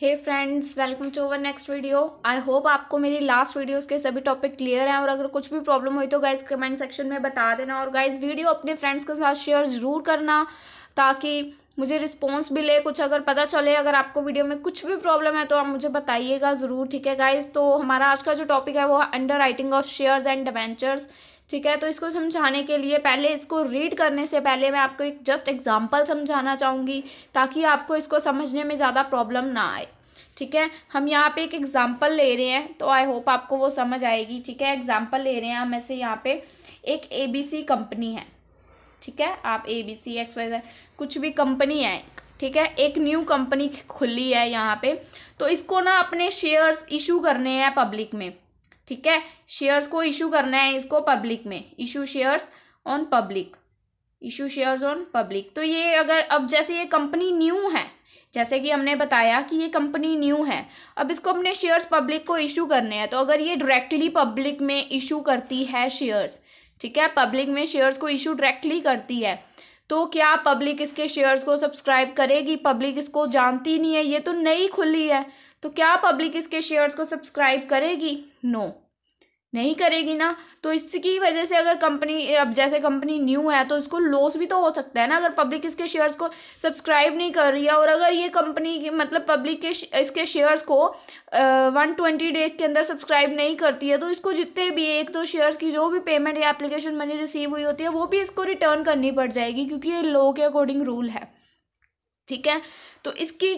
Hey friends welcome to our next video I hope आपको मेरी last videos के सभी टॉपिक क्लियर हैं और अगर कुछ भी प्रॉब्लम हुई तो गाइज कमेंट सेक्शन में बता देना और गाइज वीडियो अपने फ्रेंड्स के साथ शेयर ज़रूर करना ताकि मुझे रिस्पॉन्स मिले कुछ अगर पता चले अगर आपको वीडियो में कुछ भी प्रॉब्लम है तो आप मुझे बताइएगा ज़रूर ठीक है गाइज तो हमारा आज का जो टॉपिक है वो underwriting of shares and debentures ठीक है तो इसको समझाने के लिए पहले इसको रीड करने से पहले मैं आपको एक जस्ट एग्जाम्पल समझाना चाहूँगी ताकि आपको इसको समझने में ज़्यादा प्रॉब्लम ना आए ठीक है हम यहाँ पे एक एग्ज़ाम्पल ले रहे हैं तो आई होप आपको वो समझ आएगी ठीक है एग्ज़ाम्पल ले रहे हैं हम ऐसे यहाँ पे एक सी कंपनी है ठीक है आप A B C X Y कुछ भी कंपनी है ठीक है एक न्यू कंपनी खुली है यहाँ पे तो इसको ना अपने शेयर्स इशू करने हैं पब्लिक में ठीक है शेयर्स को इशू करना है इसको पब्लिक में issue shares on public issue shares on public तो ये अगर अब जैसे ये कंपनी न्यू है जैसे कि हमने बताया कि ये कंपनी न्यू है अब इसको अपने शेयर्स पब्लिक को इशू करने हैं तो अगर ये डायरेक्टली पब्लिक में इशू करती है शेयर्स ठीक है पब्लिक में शेयर्स को इशू डायरेक्टली करती है तो क्या पब्लिक इसके शेयर्स को सब्सक्राइब करेगी पब्लिक इसको जानती नहीं है ये तो नई खुली है तो क्या पब्लिक इसके शेयर्स को सब्सक्राइब करेगी नो no. नहीं करेगी ना तो इसकी वजह से अगर कंपनी अब जैसे कंपनी न्यू है तो इसको लॉस भी तो हो सकता है ना अगर पब्लिक इसके शेयर्स को सब्सक्राइब नहीं कर रही है और अगर ये कंपनी मतलब पब्लिक के इसके शेयर्स को वन ट्वेंटी डेज़ के अंदर सब्सक्राइब नहीं करती है तो इसको जितने भी एक दो तो शेयर्स की जो भी पेमेंट या एप्लीकेशन मनी रिसीव हुई होती है वो भी इसको रिटर्न करनी पड़ जाएगी क्योंकि ये लॉ के अकॉर्डिंग रूल है ठीक है तो इसकी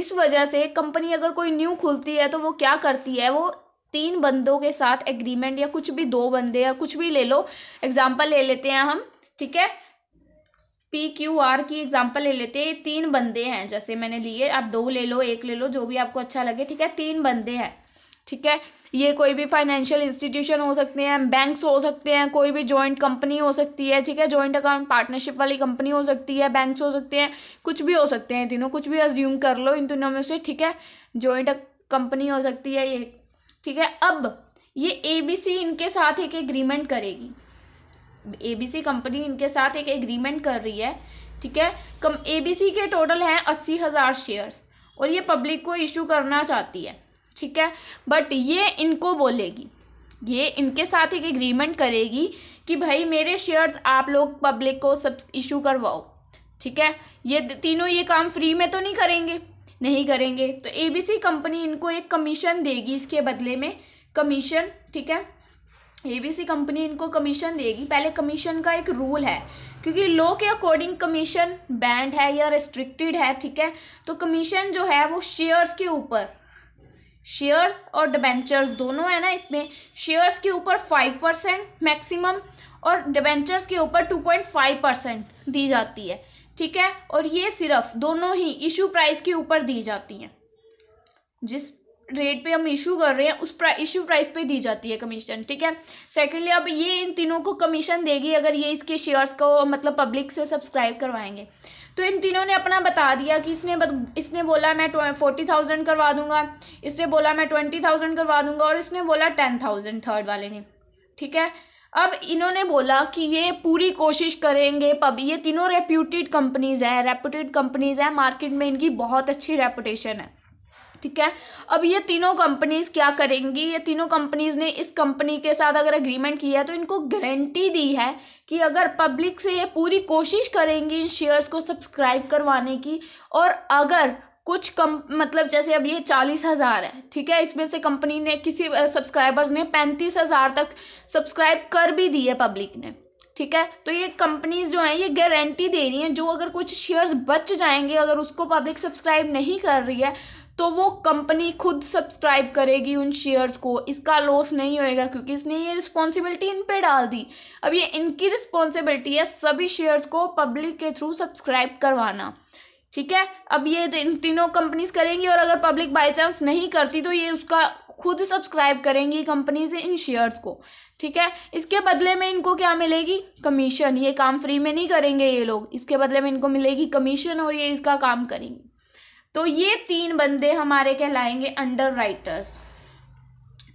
इस वजह से कंपनी अगर कोई न्यू खुलती है तो वो क्या करती है वो तीन बंदों के साथ एग्रीमेंट या कुछ भी दो बंदे या कुछ भी ले लो एग्जाम्पल ले लेते हैं हम ठीक है पी क्यू आर की एग्जाम्पल ले लेते हैं तीन बंदे हैं जैसे मैंने लिए आप दो ले लो एक ले लो जो भी आपको अच्छा लगे ठीक है तीन बंदे हैं ठीक है ये कोई भी फाइनेंशियल इंस्टीट्यूशन हो सकते हैं बैंक्स हो सकते हैं कोई भी जॉइंट कंपनी हो सकती है ठीक है जॉइंट अकाउंट पार्टनरशिप वाली कंपनी हो सकती है बैंक्स हो सकते हैं कुछ भी हो सकते हैं तीनों कुछ भी अज्यूम कर लो इन तीनों में से ठीक है जॉइंट कंपनी हो सकती है ये ठीक है अब ये एबीसी इनके साथ एक एग्रीमेंट करेगी एबीसी कंपनी इनके साथ एक एग्रीमेंट कर रही है ठीक है कम एबीसी के टोटल हैं अस्सी हज़ार शेयर्स और ये पब्लिक को इशू करना चाहती है ठीक है बट ये इनको बोलेगी ये इनके साथ एक एग्रीमेंट करेगी कि भाई मेरे शेयर्स आप लोग पब्लिक को सब इशू करवाओ ठीक है ये तीनों ये काम फ्री में तो नहीं करेंगे नहीं करेंगे तो एबीसी कंपनी इनको एक कमीशन देगी इसके बदले में कमीशन ठीक है एबीसी कंपनी इनको कमीशन देगी पहले कमीशन का एक रूल है क्योंकि लॉ के अकॉर्डिंग कमीशन बैंड है या रिस्ट्रिक्टेड है ठीक है तो कमीशन जो है वो शेयर्स के ऊपर शेयर्स और डिबेंचर्स दोनों है ना इसमें शेयर्स के ऊपर फाइव परसेंट मैक्सिमम और डिबेंचर्स के ऊपर टू पॉइंट फाइव परसेंट दी जाती है ठीक है और ये सिर्फ दोनों ही इशू प्राइस के ऊपर दी जाती हैं जिस रेट पे हम इशू कर रहे हैं उस प्रा इशू प्राइस पे दी जाती है कमीशन ठीक है सेकेंडली अब ये इन तीनों को कमीशन देगी अगर ये इसके शेयर्स को मतलब पब्लिक से सब्सक्राइब करवाएंगे तो इन तीनों ने अपना बता दिया कि इसने बत, इसने बोला मैं फोर्टी थाउजेंड करवा दूंगा इसने बोला मैं ट्वेंटी थाउजेंड करवा दूंगा और इसने बोला टेन थाउजेंड थर्ड वाले ने ठीक है अब इन्होंने बोला कि ये पूरी कोशिश करेंगे पब ये तीनों रेप्यूटेड कंपनीज़ हैं रेप्यूटेड कंपनीज़ हैं मार्केट में इनकी बहुत अच्छी रेपुटेशन है ठीक है अब ये तीनों कंपनीज़ क्या करेंगी ये तीनों कंपनीज़ ने इस कंपनी के साथ अगर एग्रीमेंट किया है तो इनको गारंटी दी है कि अगर पब्लिक से ये पूरी कोशिश करेंगी इन शेयर्स को सब्सक्राइब करवाने की और अगर कुछ कम मतलब जैसे अब ये चालीस हज़ार है ठीक है इसमें से कंपनी ने किसी सब्सक्राइबर्स ने पैंतीस हज़ार तक सब्सक्राइब कर भी दी है पब्लिक ने ठीक है तो ये कंपनीज जो हैं ये गारंटी दे रही हैं जो अगर कुछ शेयर्स बच जाएंगे अगर उसको पब्लिक सब्सक्राइब नहीं कर रही है तो वो कंपनी खुद सब्सक्राइब करेगी उन शेयर्स को इसका लॉस नहीं होएगा क्योंकि इसने ये रिस्पॉन्सिबिलिटी इन पे डाल दी अब ये इनकी रिस्पॉन्सिबिलिटी है सभी शेयर्स को पब्लिक के थ्रू सब्सक्राइब करवाना ठीक है अब ये इन तीनों कंपनीज करेंगी और अगर पब्लिक बाई चांस नहीं करती तो ये उसका खुद सब्सक्राइब करेंगी कंपनी से इन शेयर्स को ठीक है इसके बदले में इनको क्या मिलेगी कमीशन ये काम फ्री में नहीं करेंगे ये लोग इसके बदले में इनको मिलेगी कमीशन और ये इसका काम करेंगे तो ये तीन बंदे हमारे कहलाएंगे अंडर राइटर्स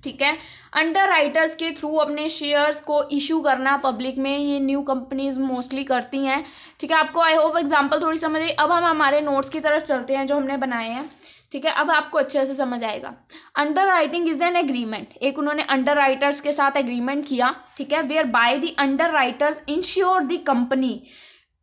ठीक है अंडर राइटर्स के थ्रू अपने शेयर्स को इशू करना पब्लिक में ये न्यू कंपनीज मोस्टली करती हैं ठीक है आपको आई होप एग्जांपल थोड़ी समझ आई अब हम हमारे नोट्स की तरफ चलते हैं जो हमने बनाए हैं ठीक है अब आपको अच्छे से समझ आएगा underwriting is an agreement एक उन्होंने अंडर राइटर्स के साथ एग्रीमेंट किया ठीक है whereby the underwriters insure the company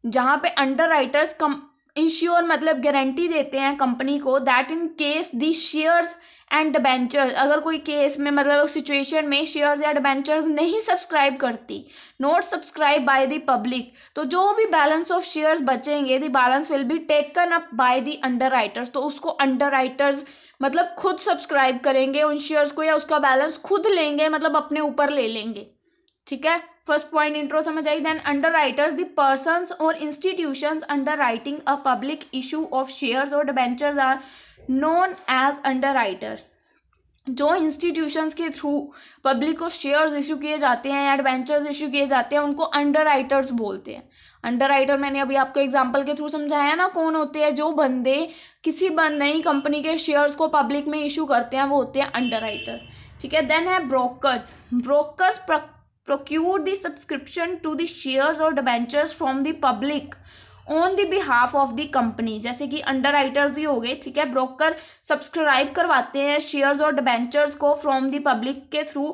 जहाँ पे अंडर राइटर्स कम इंश्योर मतलब गारंटी देते हैं कंपनी को that in case the shares and debentures अगर कोई केस में मतलब सिचुएशन में शेयर्स या डिबेंचर्स नहीं सब्सक्राइब करती not subscribe by the public तो जो भी बैलेंस ऑफ शेयर्स बचेंगे the balance will be taken up by the underwriters तो उसको अंडर राइटर्स मतलब खुद सब्सक्राइब करेंगे उन शेयर्स को या उसका बैलेंस खुद लेंगे मतलब अपने ऊपर ले लेंगे ठीक है फर्स्ट पॉइंट इंट्रो समझ आई then underwriters the person और institution underwriting a public issue of shares और or are known as underwriters जो इंस्टीट्यूशंस के थ्रू पब्लिक को शेयर्स इशू किए जाते हैं या एडवेंचर्स इशू किए जाते हैं उनको अंडर राइटर्स बोलते हैं अंडर राइटर मैंने अभी आपको एग्जाम्पल के थ्रू समझाया ना कौन होते हैं जो बंदे किसी नई कंपनी के शेयर्स को पब्लिक में इशू करते हैं वो होते हैं अंडर राइटर्स ठीक है देन है brokers brokers procure the subscription to the shares or debentures from the public on the behalf of the company जैसे कि अंडर राइटर्स ही हो गए ठीक है ब्रोकर सब्सक्राइब करवाते हैं शेयर्स और डिबेंचर्स को फ्रॉम द पब्लिक के through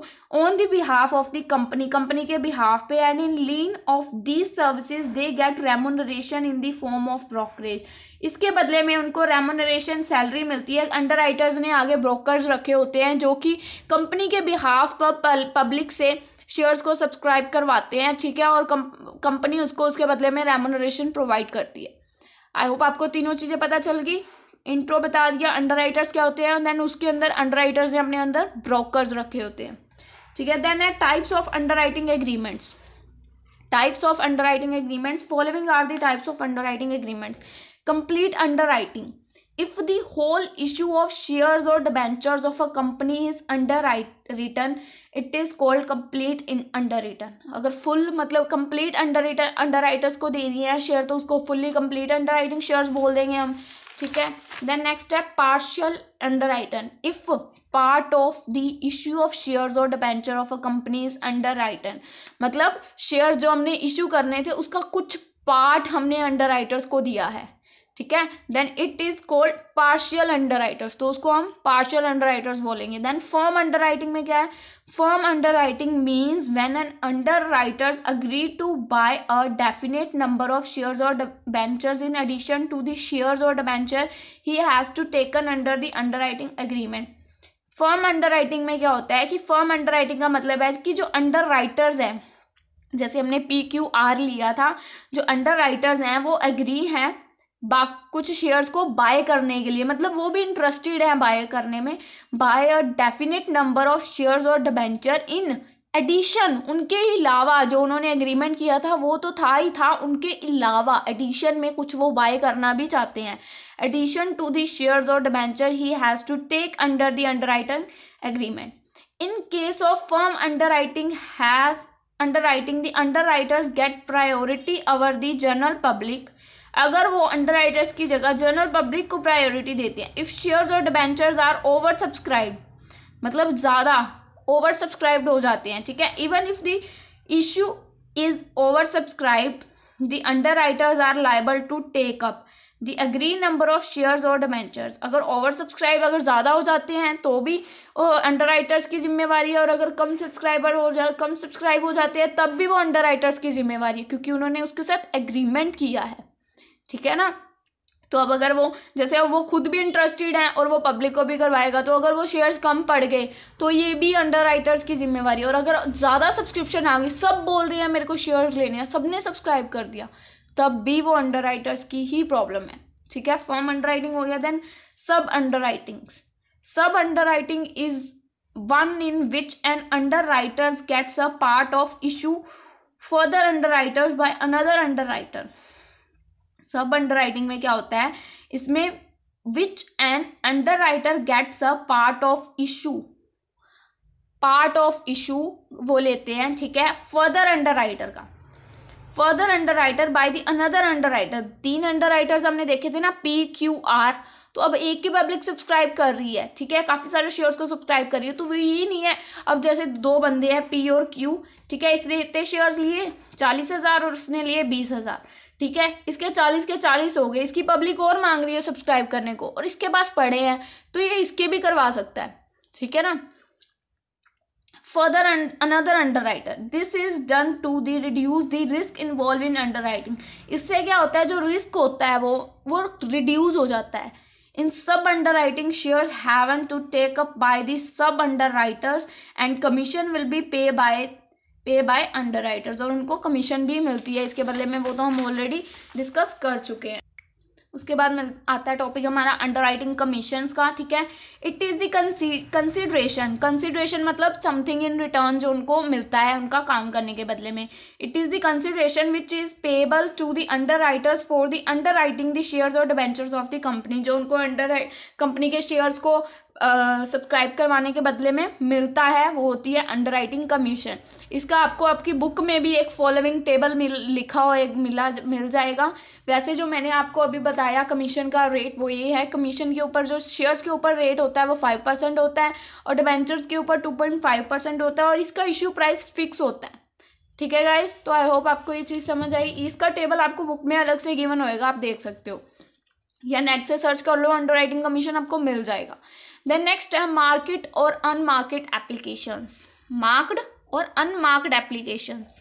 on the behalf of the company company के बिहाफ पे and in lieu of these services they get remuneration in the form of brokerage इसके बदले में उनको रेमोनरेशन सैलरी मिलती है अंडर राइटर्स ने आगे ब्रोकर रखे होते हैं जो कि कंपनी के बिहाफ पर पब्लिक से शेयर्स को सब्सक्राइब करवाते हैं ठीक है और कंपनी उसको उसके बदले में रेमोनोरेशन प्रोवाइड करती है आई होप आपको तीनों चीज़ें पता चल गई इंट्रो बता दिया अंडर राइटर्स क्या होते हैं देन उसके अंदर अंडर राइटर्स ने अपने अंदर ब्रोकर्स रखे होते हैं ठीक है देन है types of underwriting agreements types of underwriting agreements following are the types of underwriting agreements complete underwriting if the whole issue of share और debentures of a company is underwritten it is called complete in underwritten अगर full मतलब complete underwritten underwriters को दे दिए हैं share तो उसको fully complete underwriting shares बोल देंगे हम ठीक है देन नेक्स्ट है partial underwritten if part of the issue of shares और debenture of a company is underwritten मतलब शेयर जो हमने इशू करने थे उसका कुछ पार्ट हमने अंडर राइटर्स को दिया है ठीक है then it is called partial under तो उसको हम पार्शियल अंडर बोलेंगे देन फर्म राइटिंग में क्या है firm writing means when an underwriters agree to buy a definite number of shares और debentures in addition to the shares और debenture he has to taken under the writing agreement firm writing में क्या होता है कि firm writing का मतलब है कि जो राइटर्स हैं जैसे हमने पी क्यू आर लिया था जो अंडर राइटर्स हैं वो एग्री हैं बा कुछ शेयर्स को बाय करने के लिए मतलब वो भी इंटरेस्टेड हैं बाय करने में buy a definite number of shares और डिबेंचर इन एडिशन उनके अलावा जो उन्होंने एग्रीमेंट किया था वो तो था ही था उनके अलावा एडिशन में कुछ वो बाय करना भी चाहते हैं एडिशन टू दी शेयर्स और debenture he has to take under the under agreement in case of firm underwriting writing the underwriters get priority over the general public अगर वो अंडर की जगह जनरल पब्लिक को priority देते हैं if shares और debentures are oversubscribe मतलब ज़्यादा ओवर सब्सक्राइब्ड हो जाते हैं ठीक है even if the issue is oversubscribed the under are liable to take up the agree number of shares और डिबेंचर्स अगर ओवर सब्सक्राइब अगर ज़्यादा हो जाते हैं तो भी अंडर राइटर्स की जिम्मेवारी है और अगर कम सब्सक्राइबर हो जा कम सब्सक्राइब हो जाते हैं तब भी वो अंडर राइटर्स की जिम्मेवारी है क्योंकि उन्होंने उसके साथ एग्रीमेंट किया है ठीक है ना तो अब अगर वो जैसे वो खुद भी इंटरेस्टेड हैं और वो पब्लिक को भी करवाएगा तो अगर वो शेयर्स कम पड़ गए तो ये भी अंडर राइटर्स की जिम्मेवारी और अगर ज़्यादा सब्सक्रिप्शन आ गई सब बोल रहे हैं मेरे को शेयर्स लेने हैं सब ने सब्सक्राइब कर दिया तब भी वो अंडर राइटर्स की ही प्रॉब्लम है ठीक है फॉर्म अंडर राइटिंग हो गया then sub underwritings sub underwriting is one in which an underwriters gets a part of issue further underwriters by another underwriter sub underwriting में क्या होता है इसमें which an underwriter gets a part of issue part of issue वो लेते हैं ठीक है फर्दर अंडर राइटर का further underwriter by the another underwriter तीन अंडर राइटर हमने देखे थे ना पी क्यू आर तो अब एक की पब्लिक सब्सक्राइब कर रही है ठीक है काफ़ी सारे शेयर्स को सब्सक्राइब कर रही है तो वो यही नहीं है अब जैसे दो बंदे हैं पी और क्यू ठीक है इसने इतने शेयर्स लिए चालीस हज़ार और उसने लिए बीस हज़ार ठीक है इसके चालीस के चालीस हो गए इसकी पब्लिक और मांग रही है सब्सक्राइब करने को और इसके पास पड़े हैं तो ये इसके भी करवा सकता है ठीक है ना another underwriter this is done to the the the risk involve in underwriting इससे क्या होता है जो रिस्क होता है वो वो रिड्यूज हो जाता है in sub underwriting share haven to take up by the sub underwriters and commission will be pay by pay by under और उनको कमीशन भी मिलती है इसके बदले में वो तो हम ऑलरेडी डिस्कस कर चुके हैं उसके बाद मिल आता है टॉपिक हमारा अंडर राइटिंग कमीशन का ठीक है it is the consideration consideration मतलब समथिंग इन रिटर्न जो उनको मिलता है उनका काम करने के बदले में it is the consideration which is payable to the underwriters for the underwriting the shares और डिवेंचर्स ऑफ द कंपनी जो उनको अंडर कंपनी के शेयर्स को सब्सक्राइब करवाने के बदले में मिलता है वो होती है अंडर राइटिंग कमीशन इसका आपको आपकी बुक में भी एक फॉलोइंग टेबल मिल लिखा हो एक मिला मिल जाएगा वैसे जो मैंने आपको अभी बताया कमीशन का रेट वो ये है कमीशन के ऊपर जो शेयर्स के ऊपर रेट होता है वो फाइव परसेंट होता है और डिवेंचर्स के ऊपर टू पॉइंट फाइव परसेंट होता है और इसका इश्यू प्राइस फिक्स होता है ठीक है गाइज तो आई होप आपको ये चीज़ समझ आई इसका टेबल आपको बुक में अलग से गिवन होएगा आप देख सकते हो या नेट से सर्च कर लो अंडर राइटिंग कमीशन आपको मिल जाएगा then next uh, market or unmarked applications marked or unmarked applications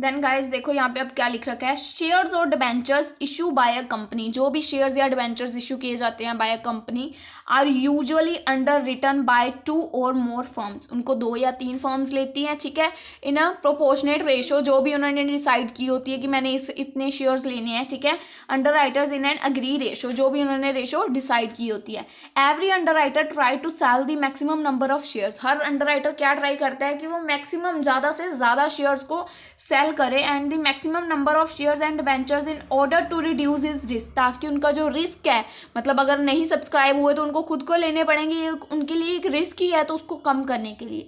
then guys देखो यहाँ पे अब क्या लिख रखा है शेयर्स और debentures issue by a company जो भी शेयर्स या डिबेंचर्स इशू किए जाते हैं by a company are usually underwritten by two और मोर फर्म्स उनको दो या तीन फर्म्स लेती हैं ठीक है इन अ प्रोपोर्शनेट रेशो जो भी उन्होंने डिसाइड की होती है कि मैंने इस इतने शेयर्स लेने हैं ठीक है underwriters in an agree ratio जो भी उन्होंने रेशो डिसाइड की होती है every underwriter try to sell the maximum number of shares हर अंडर राइटर क्या ट्राई करता है कि वो मैक्सिमम ज़्यादा से ज़्यादा शेयर्स को सेल ट्रायल करे and the maximum number of shares and ventures in order to reduce is risk ताकि उनका जो रिस्क है मतलब अगर नहीं सब्सक्राइब हुए तो उनको खुद को लेने पड़ेंगे उनके लिए एक रिस्क ही है तो उसको कम करने के लिए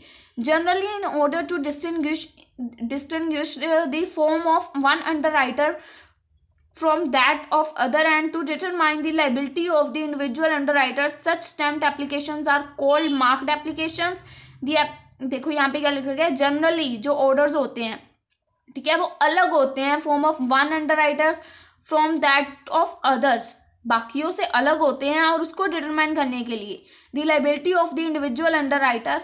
generally in order to disting disting the form of one underwriter from that of other and to determine the liability of the individual underwriter such stamp application are called marked application देखो यहाँ पे क्या लिख रखा है generally जो orders होते हैं ठीक है वो अलग होते हैं form of one underwriters from that of others बाकियों से अलग होते हैं और उसको डिटरमाइन करने के लिए the liability of the individual underwriter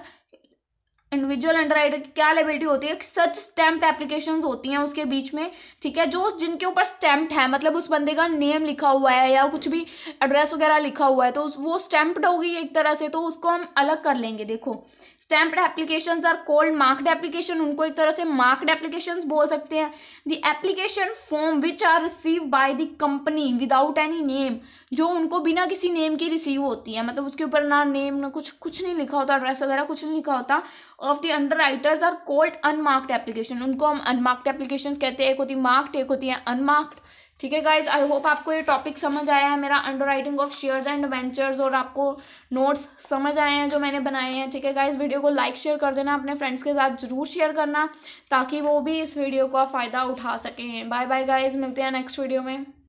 individual underwriter की क्या लेबिलिटी होती है सच स्टैम्प एप्लीकेशन होती हैं उसके बीच में ठीक है जो जिनके ऊपर स्टैम्प्ड है मतलब उस बंदे का नेम लिखा हुआ है या कुछ भी एड्रेस वगैरह लिखा हुआ है तो वो स्टैम्प्ड होगी एक तरह से तो उसको हम अलग कर लेंगे देखो stamped application are called marked application उनको एक तरह से मार्क्ड एप्लीकेशन बोल सकते हैं the application form which are receive by the company without any name जो उनको बिना किसी नेम के रिसीव होती है मतलब उसके ऊपर ना नेम ना कुछ कुछ नहीं लिखा होता एड्रेस वगैरह कुछ नहीं लिखा होता of the underwriters are called unmarked application उनको हम अनमार्क्ड एप्लीकेशन कहते हैं एक होती मार्क्ड एक होती है अनमार्क्ड ठीक है गाइज आई होप आपको ये टॉपिक समझ आया है मेरा underwriting of shares and ventures और आपको नोट्स समझ आए हैं जो मैंने बनाए हैं ठीक है गाइज वीडियो को लाइक शेयर कर देना अपने फ्रेंड्स के साथ जरूर शेयर करना ताकि वो भी इस वीडियो का फ़ायदा उठा सकें बाय बाय गाइज मिलते हैं नेक्स्ट वीडियो में